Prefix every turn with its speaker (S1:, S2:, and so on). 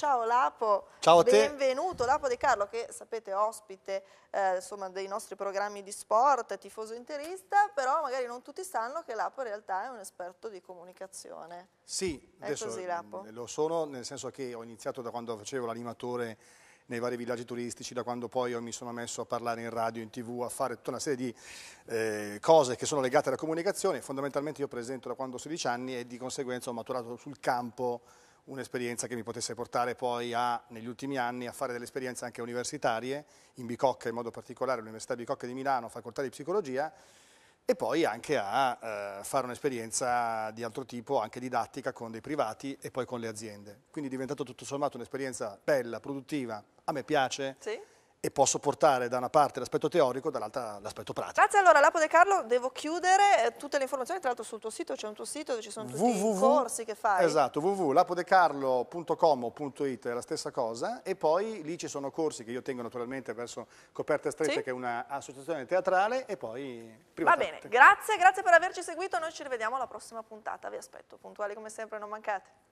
S1: Ciao Lapo, Ciao benvenuto. Lapo De Carlo che sapete ospite eh, insomma, dei nostri programmi di sport, tifoso interista, però magari non tutti sanno che Lapo in realtà è un esperto di comunicazione.
S2: Sì, è così, Lapo. Mm, lo sono nel senso che ho iniziato da quando facevo l'animatore nei vari villaggi turistici, da quando poi mi sono messo a parlare in radio, in tv, a fare tutta una serie di eh, cose che sono legate alla comunicazione. Fondamentalmente io presento da quando ho 16 anni e di conseguenza ho maturato sul campo un'esperienza che mi potesse portare poi a, negli ultimi anni a fare delle esperienze anche universitarie, in Bicocca in modo particolare, all'Università Bicocca di Milano, facoltà di psicologia, e poi anche a eh, fare un'esperienza di altro tipo, anche didattica, con dei privati e poi con le aziende. Quindi è diventato tutto sommato un'esperienza bella, produttiva, a me piace, sì e posso portare da una parte l'aspetto teorico dall'altra l'aspetto pratico.
S1: Grazie allora Lapo De Carlo, devo chiudere eh, tutte le informazioni, tra l'altro sul tuo sito c'è un tuo sito dove ci sono tutti www, i corsi che fai. Esatto,
S2: www.lapodecarlo.com.it è la stessa cosa e poi lì ci sono corsi che io tengo naturalmente verso Coperte Strette sì? che è un'associazione teatrale e poi privata. Va bene,
S1: grazie, grazie per averci seguito, noi ci rivediamo alla prossima puntata, vi aspetto, puntuali come sempre, non mancate.